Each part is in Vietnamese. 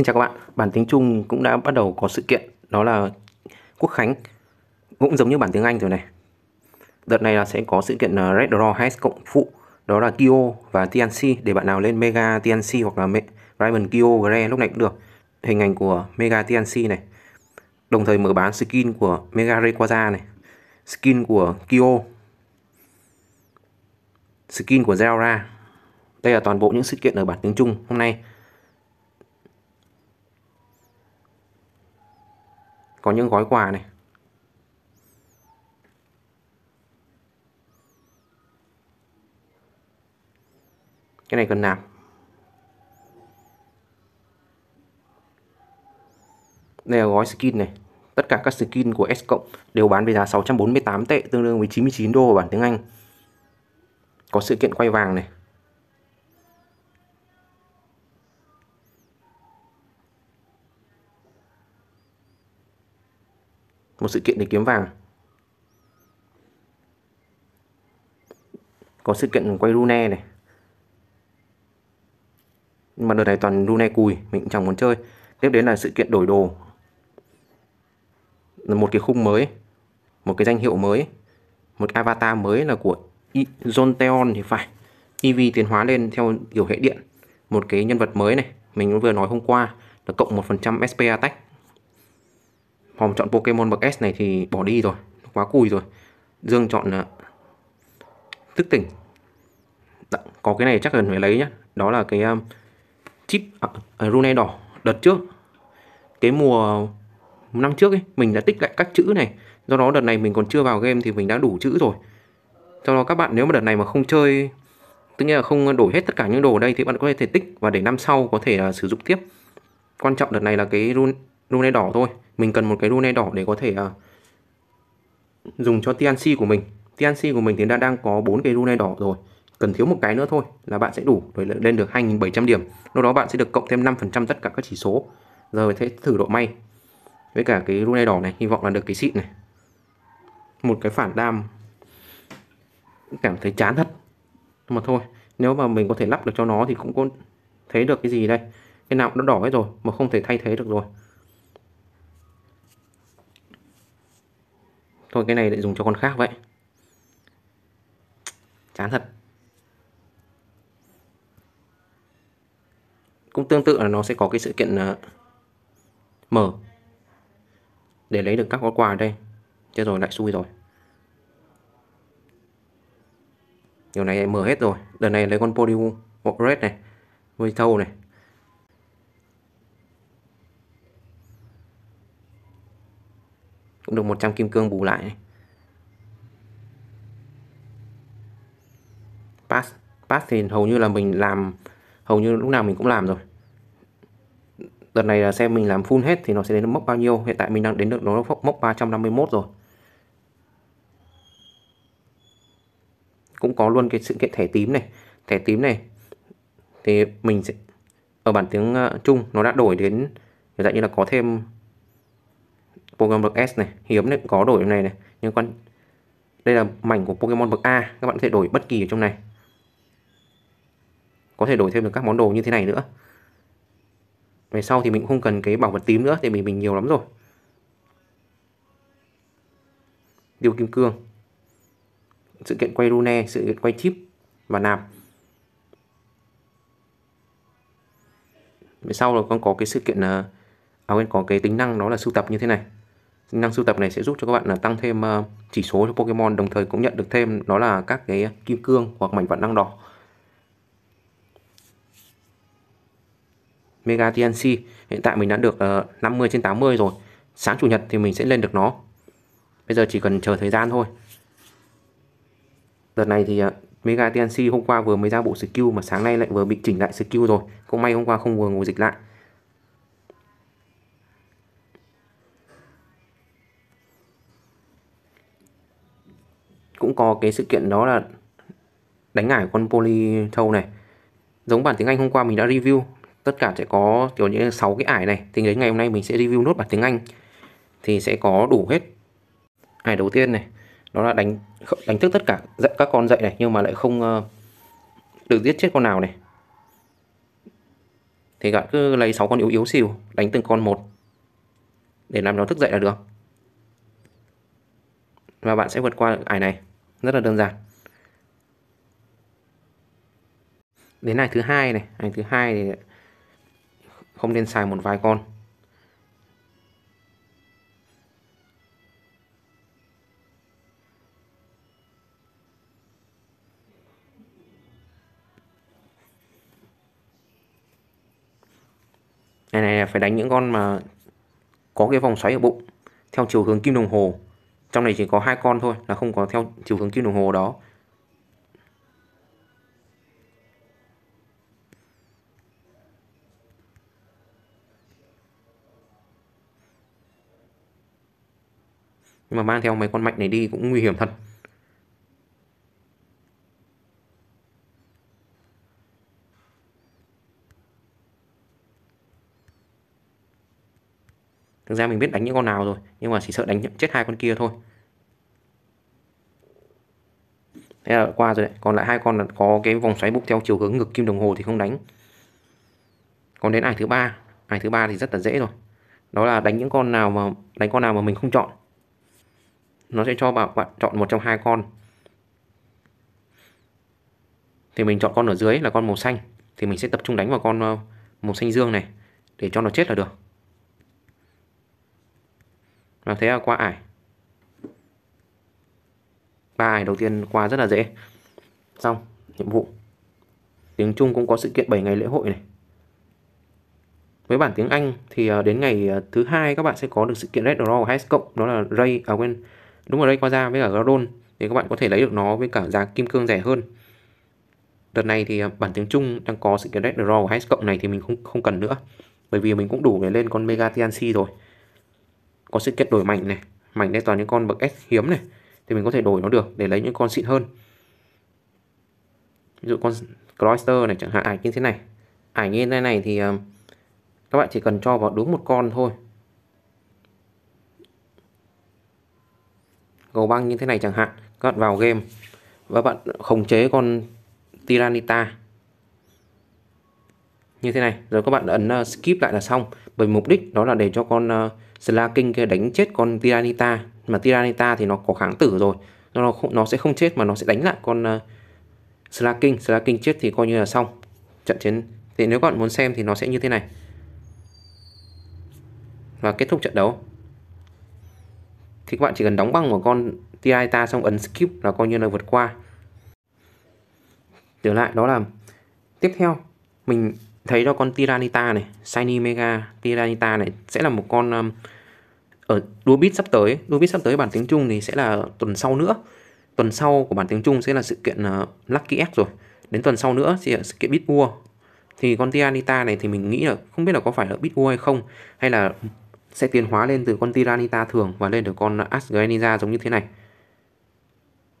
Xin chào các bạn, bản tiếng Trung cũng đã bắt đầu có sự kiện đó là Quốc Khánh cũng giống như bản tiếng Anh rồi này Đợt này là sẽ có sự kiện ờ, Red Draw Heist cộng phụ đó là Kyo và TNC để bạn nào lên Mega TNC hoặc là Me Raymond Kyo Gre lúc này cũng được hình ảnh của Mega TNC này đồng thời mở bán skin của Mega Rayquaza này skin của Kyo skin của Zera đây là toàn bộ những sự kiện ở bản tiếng Trung hôm nay có những gói quà này cái này cần nạp đây là gói skin này tất cả các skin của S cộng đều bán với giá 648 tệ tương đương với 99 đô bản tiếng Anh có sự kiện quay vàng này một sự kiện để kiếm vàng có sự kiện quay rune này nhưng mà đợt này toàn rune cùi mình chẳng muốn chơi tiếp đến là sự kiện đổi đồ là một cái khung mới một cái danh hiệu mới một avatar mới là của Zonteon thì phải EV tiến hóa lên theo kiểu hệ điện một cái nhân vật mới này mình vừa nói hôm qua là cộng 1% SP attack Phòng chọn Pokemon bậc S này thì bỏ đi rồi Quá cùi rồi Dương chọn uh, Thức tỉnh Đã, dạ, Có cái này chắc cần phải lấy nhá Đó là cái um, chip à, à, Rune đỏ đợt trước Cái mùa năm trước ấy Mình đã tích lại các chữ này Do đó đợt này mình còn chưa vào game thì mình đã đủ chữ rồi do đó các bạn nếu mà đợt này mà không chơi Tức nghĩa là không đổi hết tất cả những đồ ở đây Thì bạn có thể tích và để năm sau có thể uh, sử dụng tiếp Quan trọng đợt này là cái rune rune đỏ thôi mình cần một cái rune đỏ để có thể uh, dùng cho TNC của mình TNC của mình thì đã đang có bốn cái rune đỏ rồi cần thiếu một cái nữa thôi là bạn sẽ đủ để lên được 2.700 điểm lúc đó bạn sẽ được cộng thêm 5% tất cả các chỉ số giờ sẽ thử độ may với cả cái rune đỏ này hy vọng là được cái xịn này một cái phản đam cảm thấy chán thật Nhưng mà thôi nếu mà mình có thể lắp được cho nó thì cũng có thấy được cái gì đây cái nào cũng đỏ hết rồi mà không thể thay thế được rồi thôi cái này lại dùng cho con khác vậy chán thật cũng tương tự là nó sẽ có cái sự kiện uh, mở để lấy được các gói quà ở đây chết rồi lại xui rồi điều này mở hết rồi đợt này lấy con Podium Red này vui thâu này cũng được 100 kim cương bù lại này. pass pass thì hầu như là mình làm hầu như lúc nào mình cũng làm rồi đợt này là xem mình làm full hết thì nó sẽ đến mốc bao nhiêu hiện tại mình đang đến được nó mốc 351 rồi cũng có luôn cái sự kiện thẻ tím này thẻ tím này thì mình sẽ ở bản tiếng ờ, Trung nó đã đổi đến hiện như là có thêm Pokemon bậc S này hiếm đấy có đổi này này nhưng con đây là mảnh của Pokemon bậc A các bạn có thể đổi bất kỳ ở trong này có thể đổi thêm được các món đồ như thế này nữa về sau thì mình cũng không cần cái bảo vật tím nữa tại vì mình nhiều lắm rồi điều kim cương sự kiện quay rune sự kiện quay chip và nạp về sau là con có cái sự kiện ờ, à quên có cái tính năng đó là sưu tập như thế này năng sưu tập này sẽ giúp cho các bạn là tăng thêm ờ, chỉ số cho Pokemon đồng thời cũng nhận được thêm đó là các cái kim cương hoặc mảnh vạn năng đỏ Mega TNC hiện tại mình đã được 50 ờ, trên 80 rồi sáng chủ nhật thì mình sẽ lên được nó bây giờ chỉ cần chờ thời gian thôi đợt này thì ờ, Mega TNC hôm qua vừa mới ra bộ skill mà sáng nay lại vừa bị chỉnh lại skill rồi cũng may hôm qua không vừa ngủ dịch lại có cái sự kiện đó là đánh ải con poly thâu này giống bản tiếng Anh hôm qua mình đã review tất cả sẽ có kiểu như 6 cái ải này thì đến ngày hôm nay mình sẽ review nốt bản tiếng Anh thì sẽ có đủ hết ải đầu tiên này đó là đánh đánh thức tất cả các con dậy này nhưng mà lại không ờ, được giết chết con nào này thì bạn cứ lấy 6 con yếu yếu xìu đánh từng con một để làm nó thức dậy là được và bạn sẽ vượt qua ải này rất là đơn giản đến này thứ hai này ảnh thứ hai thì không nên xài một vài con này này phải đánh những con mà có cái vòng xoáy ở bụng theo chiều hướng kim đồng hồ trong này chỉ có hai con thôi là không có theo chiều hướng kim đồng hồ đó nhưng mà mang theo mấy con mạnh này đi cũng nguy hiểm thật thực ra mình biết đánh những con nào rồi nhưng mà chỉ sợ đánh chết hai con kia thôi thế là qua rồi đấy còn lại hai con là có cái vòng xoáy bục theo chiều hướng ngược kim đồng hồ thì không đánh còn đến ảnh thứ ba ảnh thứ ba thì rất là dễ rồi đó là đánh những con nào mà đánh con nào mà mình không chọn nó sẽ cho bạn, bạn chọn một trong hai con thì mình chọn con ở dưới là con màu xanh thì mình sẽ tập trung đánh vào con ờ, màu xanh dương này để cho nó chết là được à, thế là qua ải ba ải đầu tiên qua rất là dễ xong nhiệm vụ tiếng Trung cũng có sự kiện 7 ngày lễ hội này với bản tiếng Anh thì à, đến ngày à, thứ hai các bạn sẽ có được sự kiện Red Draw High cộng đó là Ray à quên đúng là Ray ra với cả Gradon thì các bạn có thể lấy được nó với cả giá kim cương rẻ hơn đợt này thì à, bản tiếng Trung đang có sự kiện Red Draw High cộng này thì mình không không cần nữa bởi vì mình cũng đủ để lên con Mega TNC rồi có sự kết đổi mảnh này mảnh đây toàn những con bậc S hiếm này thì mình có thể đổi nó được để lấy những con xịn hơn ví dụ con cloister này chẳng hạn ảnh như thế này ảnh như thế này thì ờ, các bạn chỉ cần cho vào đúng một con thôi gầu băng như thế này chẳng hạn các bạn vào game và bạn khống chế con Tyranita như thế này rồi các bạn ấn ờ, skip lại là xong bởi mục đích đó là để cho con ờ, Slaking kia đánh chết con Tiranita mà Tiranita thì nó có kháng tử rồi nó nó, không, nó sẽ không chết mà nó sẽ đánh lại con uh, Slaking Slaking chết thì coi như là xong trận chiến thì nếu các bạn muốn xem thì nó sẽ như thế này và kết thúc trận đấu thì các bạn chỉ cần đóng băng một con Tiranita xong ấn skip là coi như là vượt qua trở lại đó là tiếp theo mình thấy cho con Tiranita này, Shiny Mega Tiranita này sẽ là một con um, ở đua bit sắp tới, đua bit sắp tới bản tiếng Trung thì sẽ là tuần sau nữa. Tuần sau của bản tiếng Trung sẽ là sự kiện uh, Lucky X rồi. Đến tuần sau nữa sẽ là sự kiện Bitwar. Thì con Tiranita này thì mình nghĩ là không biết là có phải là bit Bitwar hay không hay là sẽ tiến hóa lên từ con Tiranita thường và lên được con Asgreninja giống như thế này.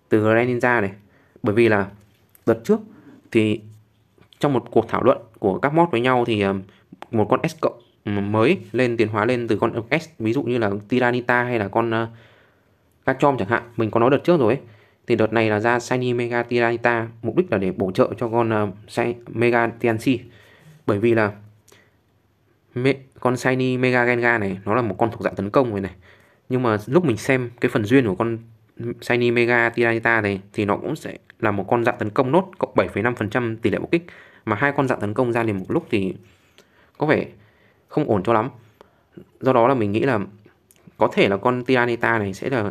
Từ Greninja này, bởi vì là đợt trước thì trong một cuộc thảo luận của các mod với nhau thì ờ, một con S cộng mới lên tiến hóa lên từ con S ví dụ như là Tiranita hay là con uh, ờ, Cachom chẳng hạn mình có nói đợt trước rồi ấy. thì đợt này là ra Shiny Mega Tiranita mục đích là để bổ trợ cho con ờ, shiny Mega Tianxi bởi vì là mẹ con Shiny Mega gengar này nó là một con thuộc dạng tấn công rồi này nhưng mà lúc mình xem cái phần duyên của con Shiny Mega Tiranita này thì nó cũng sẽ là một con dạng tấn công nốt cộng 7,5% tỷ lệ bộc kích mà hai con dạng tấn công ra liền một lúc thì có vẻ không ổn cho lắm do đó là mình nghĩ là có thể là con Tiranita này sẽ là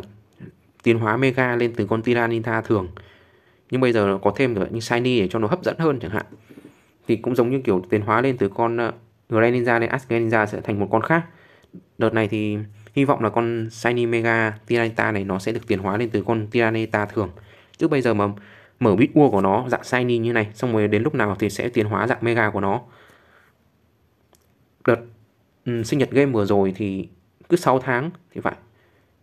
tiến hóa mega lên từ con Tiranita thường nhưng bây giờ nó có thêm những shiny để cho nó hấp dẫn hơn chẳng hạn thì cũng giống như kiểu tiến hóa lên từ con ờ, Greninja lên Asgreninja sẽ thành một con khác đợt này thì hy vọng là con shiny mega Tiranita này nó sẽ được tiến hóa lên từ con Tiranita thường chứ bây giờ mà mở bit ua của nó dạng shiny như này xong rồi đến lúc nào thì sẽ tiến hóa dạng mega của nó đợt um, sinh nhật game vừa rồi thì cứ 6 tháng thì phải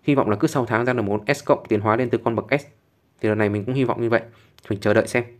hy vọng là cứ 6 tháng ra được một S cộng tiến hóa lên từ con bậc S thì lần này mình cũng hy vọng như vậy mình chờ đợi xem